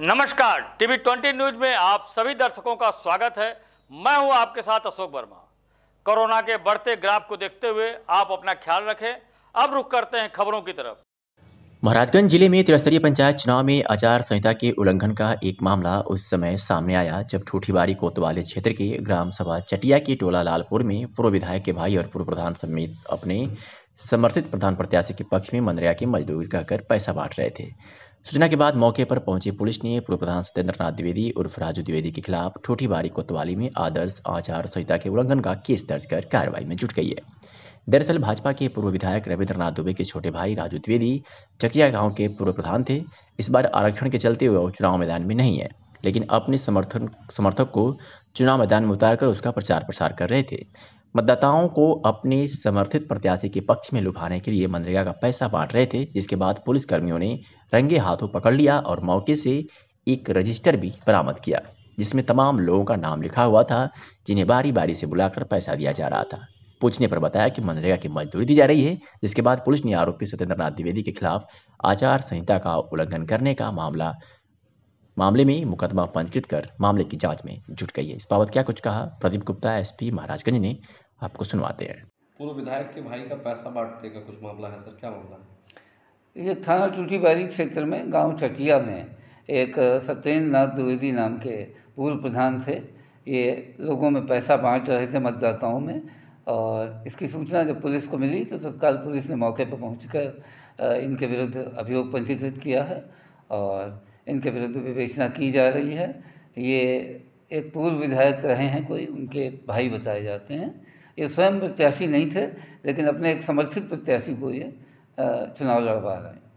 नमस्कार TV twenty news में आप सभी दर्शकों का स्वागत है मैं हूं आपके साथ अशोक वर्मा कोरोना के बढ़ते ग्राफ को देखते हुए आप अपना ख्याल रखें अब रुख करते हैं खबरों की तरफ महाराजगंज जिले में त्रिस्तरीय पंचायत चुनाव में आचार संहिता के उल्लंघन का एक मामला उस समय सामने आया जब ठूठीबारी कोतवाली क्षेत्र के ग्राम सभा चटिया के टोला लालपुर में पूर्व विधायक के भाई और पूर्व प्रधान समेत अपने समर्थित प्रधान प्रत्याशी के पक्ष में मंदरिया के मजदूर कहकर पैसा बांट रहे थे सूचना के बाद मौके पर पहुंची पुलिस ने पूर्व प्रधान सत्येंद्र नाथ द्विवेदी उर्फ राजू द्विवेदी के खिलाफ बारी कोतवाली में आदर्श आचार संहिता के उल्लंघन का केस दर्ज कर कार्रवाई में जुट गई है दरअसल भाजपा के पूर्व विधायक रविंद्रनाथ दुबे के छोटे भाई राजू द्विवेदी चकिया गांव के पूर्व प्रधान थे इस बार आरक्षण के चलते वह वो चुनाव मैदान में नहीं है लेकिन अपने समर्थन समर्थक को चुनाव मैदान में उतारकर उसका प्रचार प्रसार कर रहे थे मतदाताओं को अपने समर्थित प्रत्याशी के पक्ष में लुभाने के लिए मनरेगा का पैसा बांट रहे थे जिसके बाद पुलिस कर्मियों ने रंगे हाथों पकड़ लिया और मौके से एक रजिस्टर भी बरामद किया जिसमें तमाम लोगों का नाम लिखा हुआ था जिन्हें बारी बारी से बुलाकर पैसा दिया जा रहा था पूछने पर बताया कि मनरेगा की मजदूरी दी जा रही है जिसके बाद पुलिस ने आरोपी सत्येंद्र नाथ द्विवेदी के खिलाफ आचार संहिता का उल्लंघन करने का मामला मामले में मुकदमा पंजीकृत कर मामले की जांच में जुट गई है इस बाबत क्या कुछ कहा प्रदीप गुप्ता एसपी महाराजगंज ने आपको सुनवाते हैं पूर्व विधायक के भाई का पैसा बांटने का कुछ मामला है सर क्या मामला है ये थाना बारी क्षेत्र में गांव चटिया में एक सत्येंद्र नाथ द्विवेदी नाम के पूर्व प्रधान थे ये लोगों में पैसा बांट रहे थे मतदाताओं में और इसकी सूचना जब पुलिस को मिली तो तत्काल पुलिस ने मौके पर पहुंचकर इनके विरुद्ध अभियोग पंजीकृत किया है और इनके विरुद्ध विवेचना की जा रही है ये एक पूर्व विधायक रहे हैं कोई उनके भाई बताए जाते हैं ये स्वयं प्रत्याशी नहीं थे लेकिन अपने एक समर्थित प्रत्याशी को ये चुनाव लड़वा रहे हैं